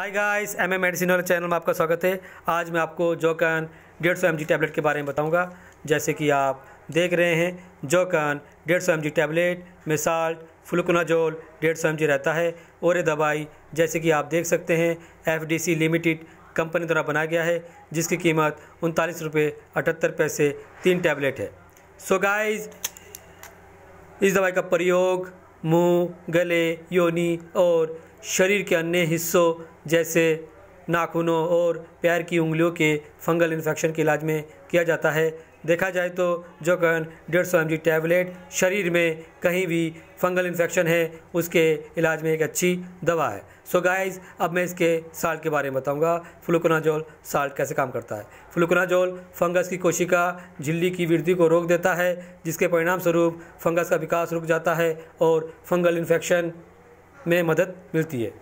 हाय guys एम medicine वाले channel में आपका स्वागत है आज मैं आपको जोकन डेढ़ सौ एम जी टैबलेट के बारे में बताऊंगा जैसे कि आप देख रहे हैं जोकन डेढ़ सौ एम जी टैबलेट में साल्ट फ्लुकनाजोल डेढ़ सौ एम जी रहता है और ये दवाई जैसे कि आप देख सकते हैं F D C limited company द्वारा बनाया गया है जिसकी कीमत उनतालीस रुपये अठहत्तर पैसे तीन टैबलेट है सो so गाइज इस दवाई का प्रयोग मुँह गले योनी और शरीर के अन्य हिस्सों जैसे नाखूनों और पैर की उंगलियों के फंगल इन्फेक्शन के इलाज में किया जाता है देखा जाए तो जो कन डेढ़ सौ एम टैबलेट शरीर में कहीं भी फंगल इन्फेक्शन है उसके इलाज में एक अच्छी दवा है सो so गाइस अब मैं इसके साल्ट के बारे में बताऊंगा फ्लुकोनाजोल साल्ट कैसे काम करता है फ्लुकोनाजोल फंगस की कोशिका झिल्ली की वृद्धि को रोक देता है जिसके परिणाम स्वरूप फंगस का विकास रुक जाता है और फंगल इन्फेक्शन में मदद मिलती है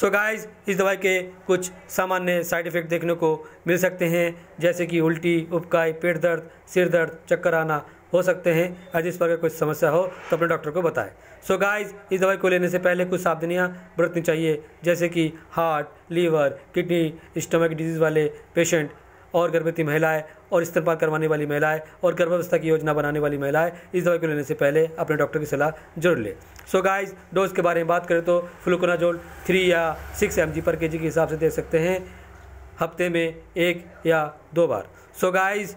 सो so गाइस इस दवाई के कुछ सामान्य साइड इफ़ेक्ट देखने को मिल सकते हैं जैसे कि उल्टी उपकाई पेट दर्द सिर दर्द चक्कर आना हो सकते हैं यदि इस प्रकार कोई समस्या हो तो अपने डॉक्टर को बताएं सो so गाइस इस दवाई को लेने से पहले कुछ सावधानियाँ बरतनी चाहिए जैसे कि heart liver kidney stomach disease वाले पेशेंट और गर्भवती महिलाएं और इस्तेमाल करवाने वाली महिलाएं और गर्भावस्था की योजना बनाने वाली महिलाएं इस दवाई को लेने से पहले अपने डॉक्टर की सलाह जरूर लें सो गाइस डोज के बारे में बात करें तो फ्लूकोनाजोल थ्री या सिक्स एम पर के के हिसाब से दे सकते हैं हफ्ते में एक या दो बार सो गाइस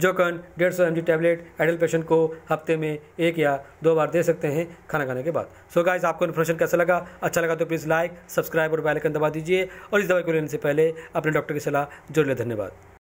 जोकन डेढ़ सौ M G tablet adult patient को हफ्ते में एक या दो बार दे सकते हैं खाना खाने के बाद सो so गाइस आपको इन्फॉर्मेशन कैसा लगा अच्छा लगा तो प्लीज़ लाइक सब्सक्राइब और बेल आइकन दबा दीजिए और इस दवाई को लेने से पहले अपने डॉक्टर की सलाह जरूर लें धन्यवाद